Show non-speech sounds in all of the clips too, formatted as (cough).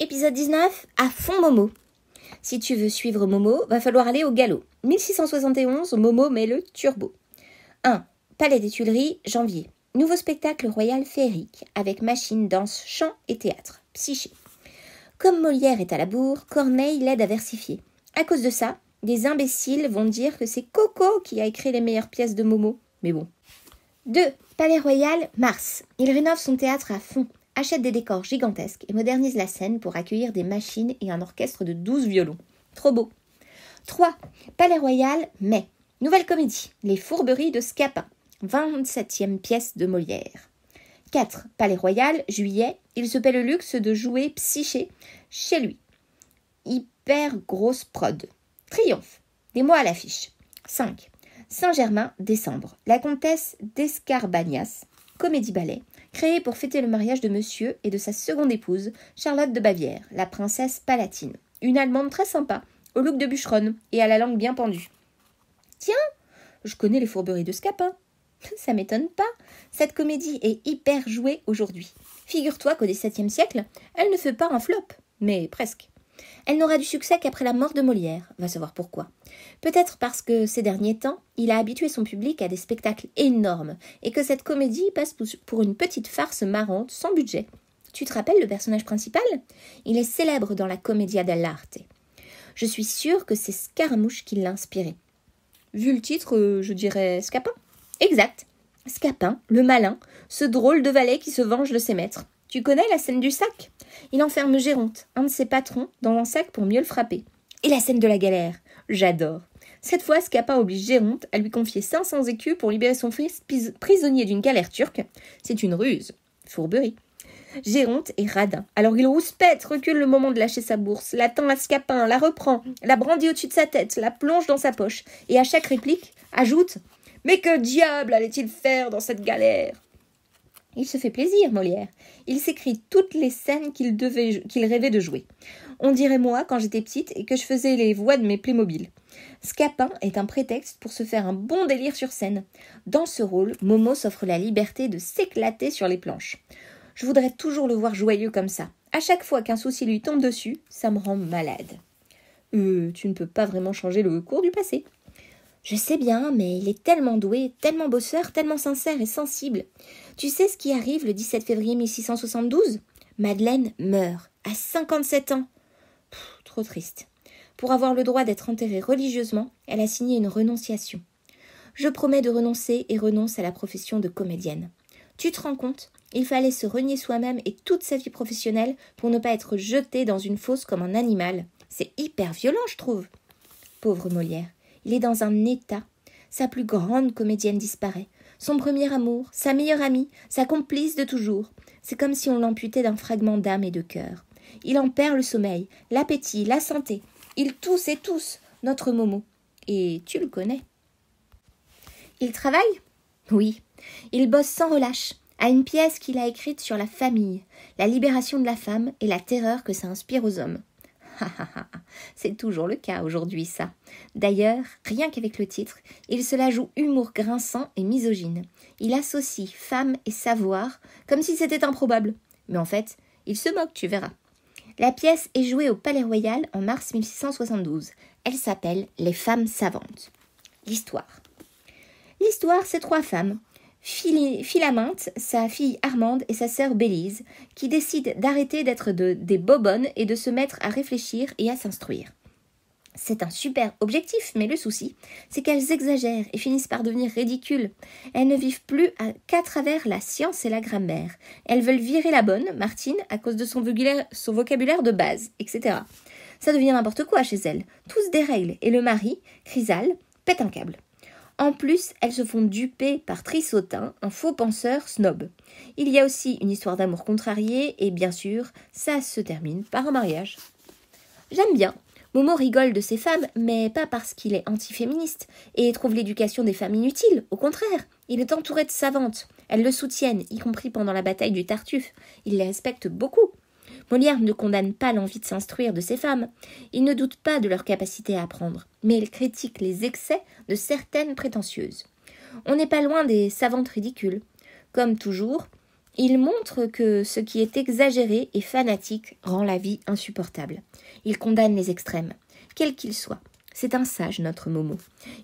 Épisode 19, à fond Momo. Si tu veux suivre Momo, va falloir aller au galop. 1671, Momo met le turbo. 1. Palais des Tuileries, janvier. Nouveau spectacle royal féerique, avec machine, danse, chant et théâtre. Psyché. Comme Molière est à la bourre, Corneille l'aide à versifier. À cause de ça, des imbéciles vont dire que c'est Coco qui a écrit les meilleures pièces de Momo. Mais bon. 2. Palais Royal, mars. Il rénove son théâtre à fond achète des décors gigantesques et modernise la scène pour accueillir des machines et un orchestre de 12 violons. Trop beau. 3. Palais Royal, mai. Nouvelle comédie, Les Fourberies de Scapin, 27e pièce de Molière. 4. Palais Royal, juillet, il se paie le luxe de jouer Psyché chez lui. Hyper grosse prod. Triomphe, des mois à l'affiche. 5. Saint-Germain, décembre. La comtesse d'Escarbagnas, comédie-ballet, créée pour fêter le mariage de monsieur et de sa seconde épouse, Charlotte de Bavière, la princesse palatine. Une Allemande très sympa, au look de bûcheronne et à la langue bien pendue. Tiens, je connais les fourberies de Scapin. (laughs) Ça m'étonne pas. Cette comédie est hyper jouée aujourd'hui. Figure-toi qu'au XVIIe siècle, elle ne fait pas un flop, mais presque. Elle n'aura du succès qu'après la mort de Molière, va savoir pourquoi. Peut-être parce que ces derniers temps, il a habitué son public à des spectacles énormes et que cette comédie passe pour une petite farce marrante sans budget. Tu te rappelles le personnage principal Il est célèbre dans la Commedia dell'arte. Je suis sûre que c'est Scaramouche qui l'a inspiré. Vu le titre, euh, je dirais Scapin. Exact. Scapin, le malin, ce drôle de valet qui se venge de ses maîtres. Tu connais la scène du sac Il enferme Géronte, un de ses patrons, dans un sac pour mieux le frapper. Et la scène de la galère J'adore. Cette fois, Scapin oblige Géronte à lui confier 500 écus pour libérer son fils prisonnier d'une galère turque. C'est une ruse. Fourberie. Géronte est radin. Alors il rouspète, recule le moment de lâcher sa bourse, l'attend à Scapin, la reprend, la brandit au-dessus de sa tête, la plonge dans sa poche, et à chaque réplique ajoute Mais que diable allait-il faire dans cette galère il se fait plaisir, Molière. Il s'écrit toutes les scènes qu'il rêvait de jouer. On dirait moi quand j'étais petite et que je faisais les voix de mes Playmobil. Scapin est un prétexte pour se faire un bon délire sur scène. Dans ce rôle, Momo s'offre la liberté de s'éclater sur les planches. Je voudrais toujours le voir joyeux comme ça. À chaque fois qu'un souci lui tombe dessus, ça me rend malade. Euh, tu ne peux pas vraiment changer le cours du passé. Je sais bien, mais il est tellement doué, tellement bosseur, tellement sincère et sensible. Tu sais ce qui arrive le 17 février 1672 Madeleine meurt, à 57 ans. trop triste. Pour avoir le droit d'être enterrée religieusement, elle a signé une renonciation. Je promets de renoncer et renonce à la profession de comédienne. Tu te rends compte Il fallait se renier soi-même et toute sa vie professionnelle pour ne pas être jeté dans une fosse comme un animal. C'est hyper violent, je trouve. Pauvre Molière. Il est dans un état. Sa plus grande comédienne disparaît. Son premier amour, sa meilleure amie, sa complice de toujours. C'est comme si on l'amputait d'un fragment d'âme et de cœur. Il en perd le sommeil, l'appétit, la santé. Il tousse et tous, notre Momo. Et tu le connais. Il travaille Oui. Il bosse sans relâche, à une pièce qu'il a écrite sur la famille, la libération de la femme et la terreur que ça inspire aux hommes. (laughs) C'est toujours le cas aujourd'hui, ça. D'ailleurs, rien qu'avec le titre, il se la joue humour grinçant et misogyne. Il associe femme et savoir comme si c'était improbable. Mais en fait, il se moque, tu verras. La pièce est jouée au Palais Royal en mars 1672. Elle s'appelle Les femmes savantes. L'histoire. L'histoire, c'est trois femmes, Philaminte, sa fille Armande et sa sœur Bélise, qui décident d'arrêter d'être des bobonnes et de se mettre à réfléchir et à s'instruire. C'est un super objectif, mais le souci, c'est qu'elles exagèrent et finissent par devenir ridicules. Elles ne vivent plus qu'à travers la science et la grammaire. Elles veulent virer la bonne, Martine, à cause de son vocabulaire, son vocabulaire de base, etc. Ça devient n'importe quoi chez elles. Tous des règles, et le mari, Chrysal, pète un câble. En plus, elles se font duper par Trissotin, un faux penseur snob. Il y a aussi une histoire d'amour contrariée et bien sûr, ça se termine par un mariage. J'aime bien. Momo rigole de ses femmes, mais pas parce qu'il est anti-féministe et trouve l'éducation des femmes inutile. Au contraire, il est entouré de savantes. Elles le soutiennent, y compris pendant la bataille du Tartuffe. Il les respecte beaucoup. Molière ne condamne pas l'envie de s'instruire de ces femmes. Il ne doute pas de leur capacité à apprendre, mais il critique les excès de certaines prétentieuses. On n'est pas loin des savantes ridicules. Comme toujours, il montre que ce qui est exagéré et fanatique rend la vie insupportable. Il condamne les extrêmes, quels qu'ils soient. C'est un sage, notre Momo.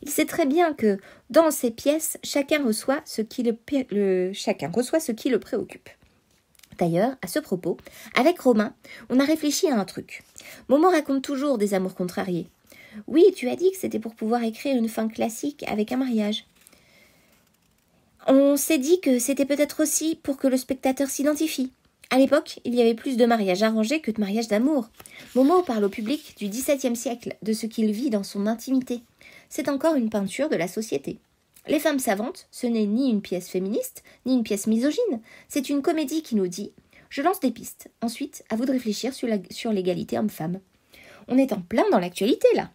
Il sait très bien que, dans ses pièces, chacun reçoit ce qui le, chacun reçoit ce qui le préoccupe. D'ailleurs, à ce propos, avec Romain, on a réfléchi à un truc. Momo raconte toujours des amours contrariés. Oui, tu as dit que c'était pour pouvoir écrire une fin classique avec un mariage. On s'est dit que c'était peut-être aussi pour que le spectateur s'identifie. À l'époque, il y avait plus de mariages arrangés que de mariages d'amour. Momo parle au public du XVIIe siècle, de ce qu'il vit dans son intimité. C'est encore une peinture de la société. Les femmes savantes, ce n'est ni une pièce féministe, ni une pièce misogyne, c'est une comédie qui nous dit Je lance des pistes, ensuite à vous de réfléchir sur, l'égalité homme-femme. On est en plein dans l'actualité là.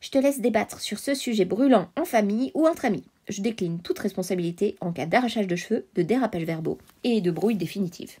Je te laisse débattre sur ce sujet brûlant en famille ou entre amis. Je décline toute responsabilité en cas d'arrachage de cheveux, de dérapage verbaux et de brouille définitive.